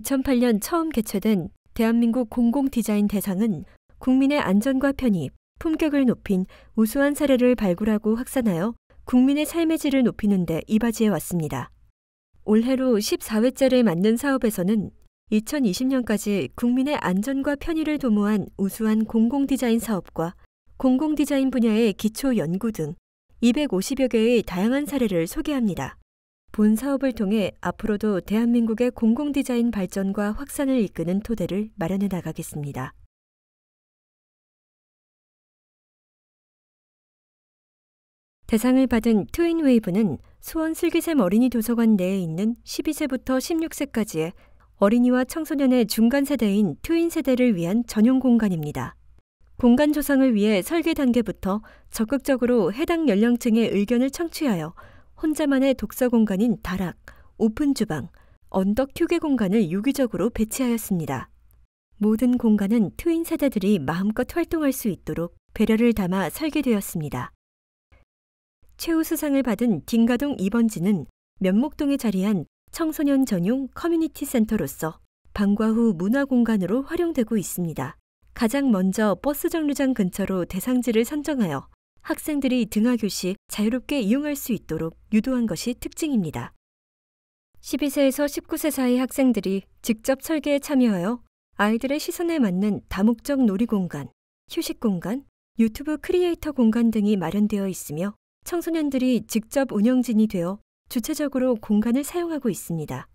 2008년 처음 개최된 대한민국 공공 디자인 대상은 국민의 안전과 편의, 품격을 높인 우수한 사례를 발굴하고 확산하여 국민의 삶의 질을 높이는 데 이바지해 왔습니다. 올해로 14회째를 맞는 사업에서는 2020년까지 국민의 안전과 편의를 도모한 우수한 공공 디자인 사업과 공공 디자인 분야의 기초 연구 등 250여 개의 다양한 사례를 소개합니다. 본 사업을 통해 앞으로도 대한민국의 공공 디자인 발전과 확산을 이끄는 토대를 마련해 나가겠습니다. 대상을 받은 트윈웨이브는 수원 슬기샘 어린이 도서관 내에 있는 12세부터 16세까지의 어린이와 청소년의 중간 세대인 트윈 세대를 위한 전용 공간입니다. 공간 조성을 위해 설계 단계부터 적극적으로 해당 연령층의 의견을 청취하여 혼자만의 독서 공간인 다락, 오픈 주방, 언덕 휴게 공간을 유기적으로 배치하였습니다. 모든 공간은 트윈 세대들이 마음껏 활동할 수 있도록 배려를 담아 설계되었습니다. 최우수상을 받은 딩가동 2번지는 면목동에 자리한 청소년 전용 커뮤니티 센터로서 방과 후 문화 공간으로 활용되고 있습니다. 가장 먼저 버스 정류장 근처로 대상지를 선정하여 학생들이 등하교 시 자유롭게 이용할 수 있도록 유도한 것이 특징입니다. 12세에서 19세 사이 학생들이 직접 설계에 참여하여 아이들의 시선에 맞는 다목적 놀이공간, 휴식공간, 유튜브 크리에이터 공간 등이 마련되어 있으며 청소년들이 직접 운영진이 되어 주체적으로 공간을 사용하고 있습니다.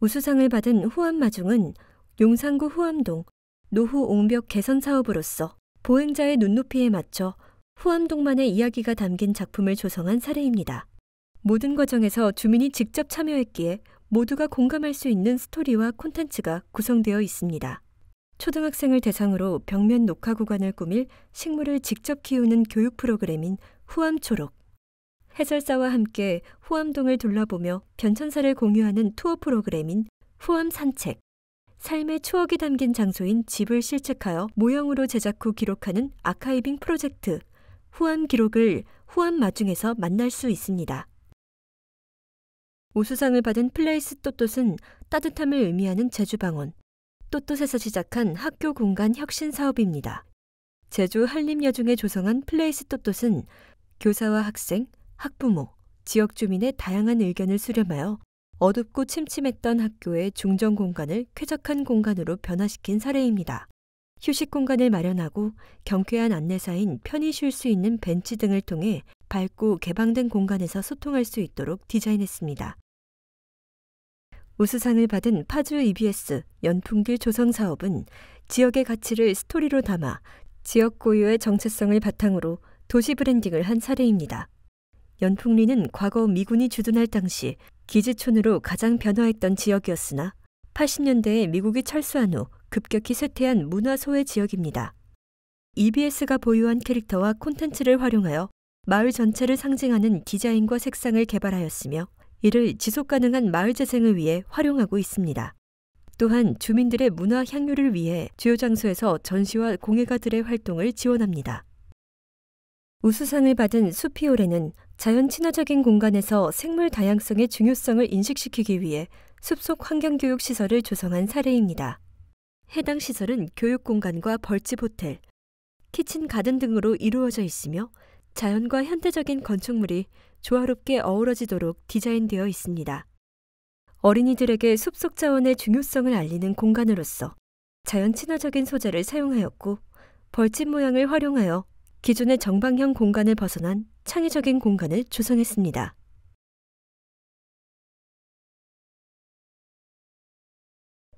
우수상을 받은 후암마중은 용산구 후암동 노후 옹벽 개선 사업으로서 보행자의 눈높이에 맞춰 후암동만의 이야기가 담긴 작품을 조성한 사례입니다. 모든 과정에서 주민이 직접 참여했기에 모두가 공감할 수 있는 스토리와 콘텐츠가 구성되어 있습니다. 초등학생을 대상으로 벽면 녹화 구간을 꾸밀 식물을 직접 키우는 교육 프로그램인 후암초록. 해설사와 함께 후암동을 둘러보며 변천사를 공유하는 투어 프로그램인 후암 산책. 삶의 추억이 담긴 장소인 집을 실책하여 모형으로 제작 후 기록하는 아카이빙 프로젝트 후암 기록을 후암 마중에서 만날 수 있습니다. 우수상을 받은 플레이스 또또은 따뜻함을 의미하는 제주방언, 또또에서 시작한 학교 공간 혁신 사업입니다. 제주 한림여중에 조성한 플레이스 또또은 교사와 학생, 학부모, 지역 주민의 다양한 의견을 수렴하여 어둡고 침침했던 학교의 중정 공간을 쾌적한 공간으로 변화시킨 사례입니다. 휴식 공간을 마련하고 경쾌한 안내사인 편히 쉴 수 있는 벤치 등을 통해 밝고 개방된 공간에서 소통할 수 있도록 디자인했습니다. 우수상을 받은 파주 EBS 연풍길 조성 사업은 지역의 가치를 스토리로 담아 지역 고유의 정체성을 바탕으로 도시 브랜딩을 한 사례입니다. 연풍리는 과거 미군이 주둔할 당시 기지촌으로 가장 변화했던 지역이었으나 80년대에 미국이 철수한 후 급격히 쇠퇴한 문화소외 지역입니다. EBS가 보유한 캐릭터와 콘텐츠를 활용하여 마을 전체를 상징하는 디자인과 색상을 개발하였으며 이를 지속 가능한 마을 재생을 위해 활용하고 있습니다. 또한 주민들의 문화 향유를 위해 주요 장소에서 전시와 공예가들의 활동을 지원합니다. 우수상을 받은 수피올에는 자연 친화적인 공간에서 생물 다양성의 중요성을 인식시키기 위해 숲속 환경교육 시설을 조성한 사례입니다. 해당 시설은 교육 공간과 벌집 호텔, 키친 가든 등으로 이루어져 있으며 자연과 현대적인 건축물이 조화롭게 어우러지도록 디자인되어 있습니다. 어린이들에게 숲속 자원의 중요성을 알리는 공간으로서 자연 친화적인 소재를 사용하였고 벌집 모양을 활용하여 기존의 정방형 공간을 벗어난 창의적인 공간을 조성했습니다.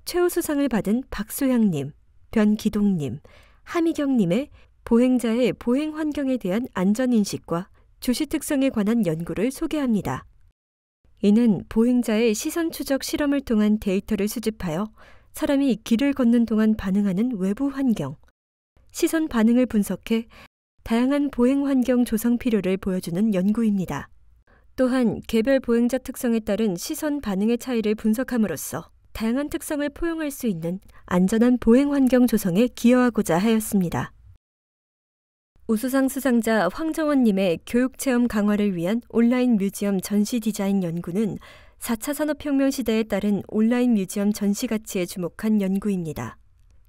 최우수상을 받은 박소향님, 변기동님, 하미경님의 보행자의 보행 환경에 대한 안전인식과 주시 특성에 관한 연구를 소개합니다. 이는 보행자의 시선 추적 실험을 통한 데이터를 수집하여 사람이 길을 걷는 동안 반응하는 외부 환경, 시선 반응을 분석해 다양한 보행 환경 조성 필요를 보여주는 연구입니다. 또한 개별 보행자 특성에 따른 시선 반응의 차이를 분석함으로써 다양한 특성을 포용할 수 있는 안전한 보행 환경 조성에 기여하고자 하였습니다. 우수상 수상자 황정원님의 교육 체험 강화를 위한 온라인 뮤지엄 전시 디자인 연구는 4차 산업혁명 시대에 따른 온라인 뮤지엄 전시 가치에 주목한 연구입니다.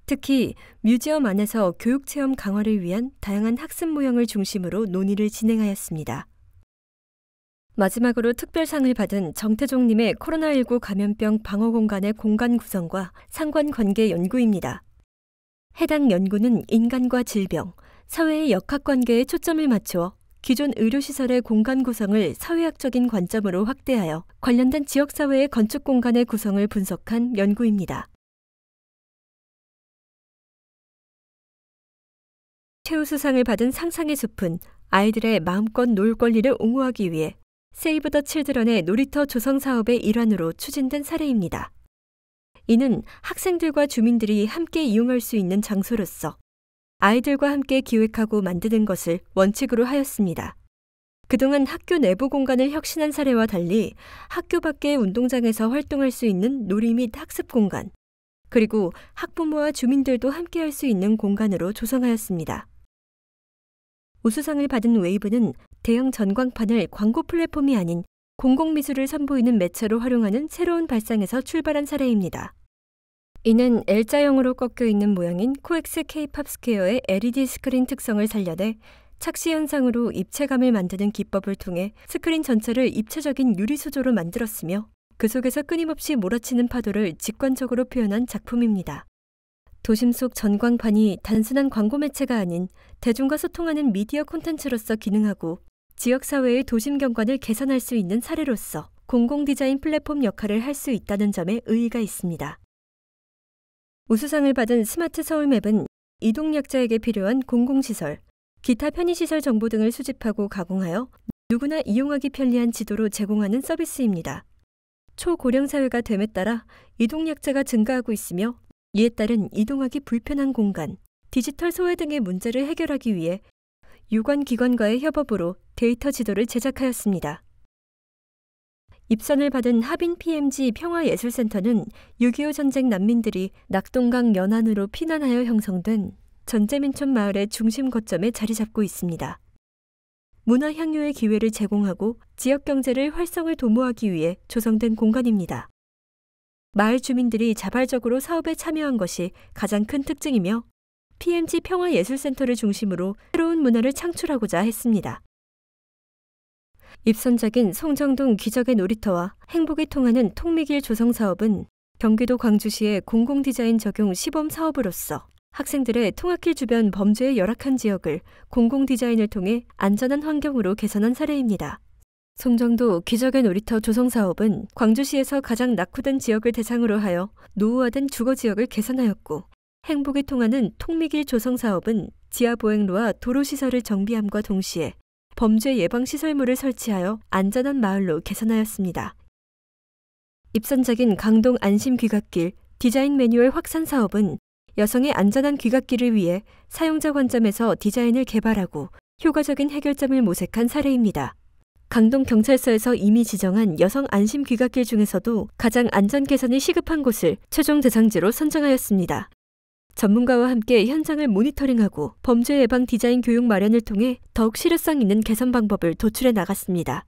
특히 뮤지엄 안에서 교육 체험 강화를 위한 다양한 학습 모형을 중심으로 논의를 진행하였습니다. 마지막으로 특별상을 받은 정태종님의 코로나19 감염병 방어 공간의 공간 구성과 상관 관계 연구입니다. 해당 연구는 인간과 질병, 사회의 역학 관계에 초점을 맞추어 기존 의료시설의 공간 구성을 사회학적인 관점으로 확대하여 관련된 지역사회의 건축 공간의 구성을 분석한 연구입니다. 최우 수상을 받은 상상의 숲은 아이들의 마음껏 놀 권리를 옹호하기 위해 세이브 더 칠드런의 놀이터 조성 사업의 일환으로 추진된 사례입니다. 이는 학생들과 주민들이 함께 이용할 수 있는 장소로서 아이들과 함께 기획하고 만드는 것을 원칙으로 하였습니다. 그동안 학교 내부 공간을 혁신한 사례와 달리 학교 밖의 운동장에서 활동할 수 있는 놀이 및 학습 공간, 그리고 학부모와 주민들도 함께 할 수 있는 공간으로 조성하였습니다. 우수상을 받은 웨이브는 대형 전광판을 광고 플랫폼이 아닌 공공미술을 선보이는 매체로 활용하는 새로운 발상에서 출발한 사례입니다. 이는 L자형으로 꺾여 있는 모양인 코엑스 K-팝 스퀘어의 LED 스크린 특성을 살려내 착시 현상으로 입체감을 만드는 기법을 통해 스크린 전체를 입체적인 유리 소조로 만들었으며 그 속에서 끊임없이 몰아치는 파도를 직관적으로 표현한 작품입니다. 도심 속 전광판이 단순한 광고 매체가 아닌 대중과 소통하는 미디어 콘텐츠로서 기능하고 지역사회의 도심 경관을 개선할 수 있는 사례로서 공공 디자인 플랫폼 역할을 할 수 있다는 점에 의의가 있습니다. 우수상을 받은 스마트 서울맵은 이동약자에게 필요한 공공시설, 기타 편의시설 정보 등을 수집하고 가공하여 누구나 이용하기 편리한 지도로 제공하는 서비스입니다. 초고령 사회가 됨에 따라 이동약자가 증가하고 있으며 이에 따른 이동하기 불편한 공간, 디지털 소외 등의 문제를 해결하기 위해 유관 기관과의 협업으로 데이터 지도를 제작하였습니다. 입선을 받은 하빈 PMG 평화예술센터는 6.25 전쟁 난민들이 낙동강 연안으로 피난하여 형성된 전제민촌 마을의 중심 거점에 자리 잡고 있습니다. 문화 향유의 기회를 제공하고 지역 경제를 활성을 도모하기 위해 조성된 공간입니다. 마을 주민들이 자발적으로 사업에 참여한 것이 가장 큰 특징이며 PMG 평화예술센터를 중심으로 새로운 문화를 창출하고자 했습니다. 입선작인 성정동 기적의 놀이터와 행복이 통하는 통미길 조성 사업은 경기도 광주시의 공공 디자인 적용 시범 사업으로서 학생들의 통학길 주변 범죄에 열악한 지역을 공공 디자인을 통해 안전한 환경으로 개선한 사례입니다. 송정도 기적의 놀이터 조성 사업은 광주시에서 가장 낙후된 지역을 대상으로 하여 노후화된 주거 지역을 개선하였고 행복이 통하는 통미길 조성 사업은 지하 보행로와 도로 시설을 정비함과 동시에 범죄 예방 시설물을 설치하여 안전한 마을로 개선하였습니다. 입선적인 강동 안심 귀갓길 디자인 매뉴얼 확산 사업은 여성의 안전한 귀갓길을 위해 사용자 관점에서 디자인을 개발하고 효과적인 해결점을 모색한 사례입니다. 강동 경찰서에서 이미 지정한 여성 안심 귀갓길 중에서도 가장 안전 개선이 시급한 곳을 최종 대상지로 선정하였습니다. 전문가와 함께 현장을 모니터링하고 범죄 예방 디자인 교육 마련을 통해 더욱 실효성 있는 개선 방법을 도출해 나갔습니다.